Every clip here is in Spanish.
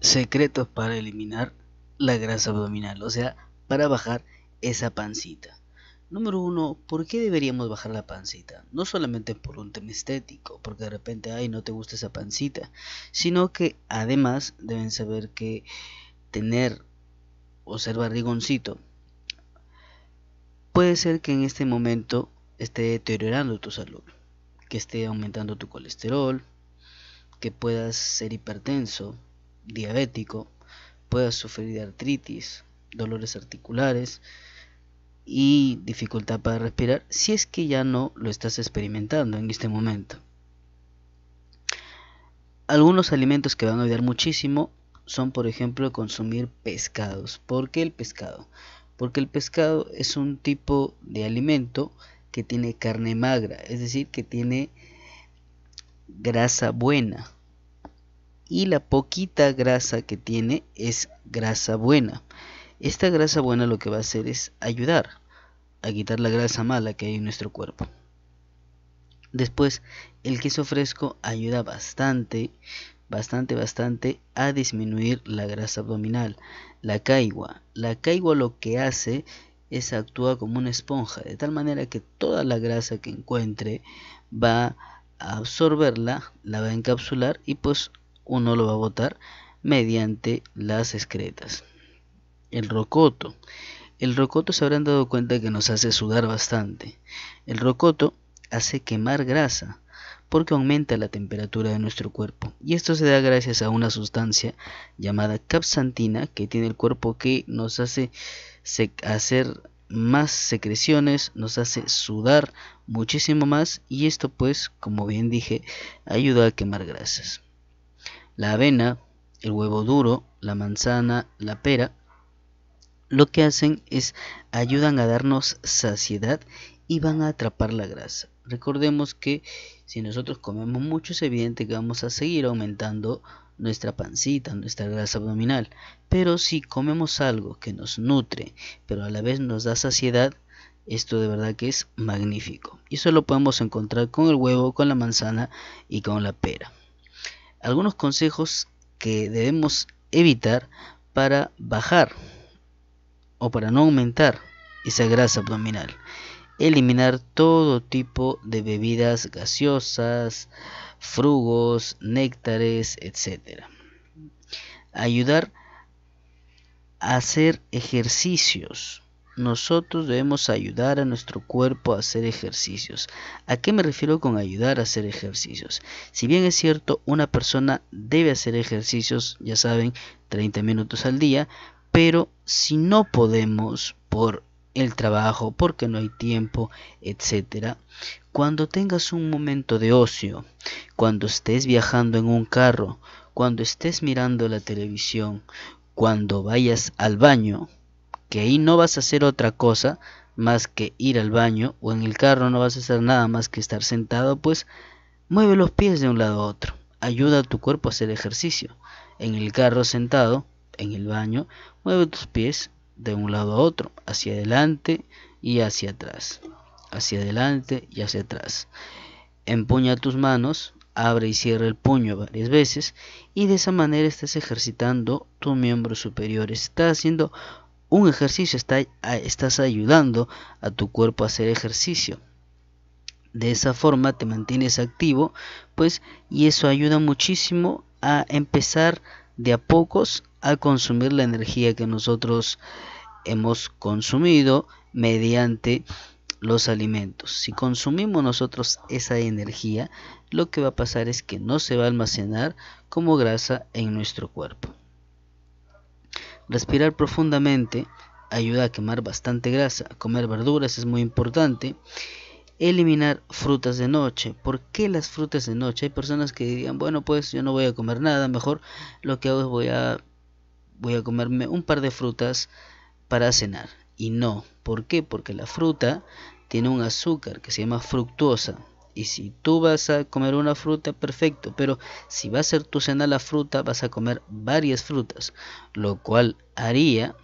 secretos para eliminar la grasa abdominal, o sea, para bajar esa pancita. Número uno, ¿por qué deberíamos bajar la pancita? No solamente por un tema estético, porque de repente, ay, no te gusta esa pancita, sino que además deben saber que tener o ser barrigoncito puede ser que en este momento esté deteriorando tu salud, que esté aumentando tu colesterol, que puedas ser hipertenso, diabético, puedas sufrir de artritis, dolores articulares y dificultad para respirar si es que ya no lo estás experimentando en este momento. Algunos alimentos que van a ayudar muchísimo son por ejemplo consumir pescados. ¿Por qué el pescado? Porque el pescado es un tipo de alimento que tiene carne magra, es decir, que tiene grasa buena, y la poquita grasa que tiene es grasa buena. Esta grasa buena lo que va a hacer es ayudar a quitar la grasa mala que hay en nuestro cuerpo. Después, el queso fresco ayuda bastante, bastante, bastante a disminuir la grasa abdominal, la caigua. La caigua lo que hace es actúa como una esponja, de tal manera que toda la grasa que encuentre va a absorberla, la va a encapsular y pues uno lo va a botar mediante las excretas. El rocoto. El rocoto se habrán dado cuenta que nos hace sudar bastante. El rocoto hace quemar grasa porque aumenta la temperatura de nuestro cuerpo y esto se da gracias a una sustancia llamada capsantina que tiene el cuerpo que nos hace hacer más secreciones, nos hace sudar muchísimo más y esto pues como bien dije ayuda a quemar grasas la avena, el huevo duro, la manzana, la pera, lo que hacen es ayudan a darnos saciedad y van a atrapar la grasa. Recordemos que si nosotros comemos mucho es evidente que vamos a seguir aumentando nuestra pancita, nuestra grasa abdominal. Pero si comemos algo que nos nutre, pero a la vez nos da saciedad, esto de verdad que es magnífico. Y eso lo podemos encontrar con el huevo, con la manzana y con la pera algunos consejos que debemos evitar para bajar o para no aumentar esa grasa abdominal. Eliminar todo tipo de bebidas gaseosas, frugos, néctares, etc. Ayudar a hacer ejercicios nosotros debemos ayudar a nuestro cuerpo a hacer ejercicios. ¿A qué me refiero con ayudar a hacer ejercicios? Si bien es cierto, una persona debe hacer ejercicios, ya saben, 30 minutos al día, pero si no podemos por el trabajo, porque no hay tiempo, etcétera. Cuando tengas un momento de ocio, cuando estés viajando en un carro, cuando estés mirando la televisión, cuando vayas al baño, que ahí no vas a hacer otra cosa más que ir al baño o en el carro no vas a hacer nada más que estar sentado, pues mueve los pies de un lado a otro. Ayuda a tu cuerpo a hacer ejercicio. En el carro sentado, en el baño, mueve tus pies de un lado a otro, hacia adelante y hacia atrás. Hacia adelante y hacia atrás. Empuña tus manos, abre y cierra el puño varias veces y de esa manera estás ejercitando tu miembro superior. Estás haciendo un ejercicio, está, estás ayudando a tu cuerpo a hacer ejercicio. De esa forma te mantienes activo, pues, y eso ayuda muchísimo a empezar de a pocos a consumir la energía que nosotros hemos consumido mediante los alimentos. Si consumimos nosotros esa energía, lo que va a pasar es que no se va a almacenar como grasa en nuestro cuerpo. Respirar profundamente ayuda a quemar bastante grasa. Comer verduras es muy importante. Eliminar frutas de noche. ¿Por qué las frutas de noche? Hay personas que dirían, bueno, pues yo no voy a comer nada. Mejor lo que hago es voy a, voy a comerme un par de frutas para cenar. Y no. ¿Por qué? Porque la fruta tiene un azúcar que se llama fructuosa, y si tú vas a comer una fruta, perfecto, pero si va a ser tu cena la fruta, vas a comer varias frutas, lo cual haría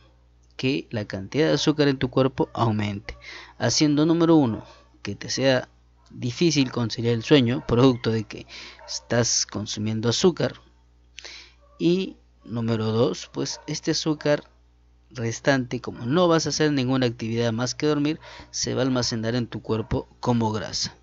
que la cantidad de azúcar en tu cuerpo aumente, haciendo número uno, que te sea difícil conciliar el sueño, producto de que estás consumiendo azúcar. Y número dos, pues este azúcar restante, como no vas a hacer ninguna actividad más que dormir, se va a almacenar en tu cuerpo como grasa.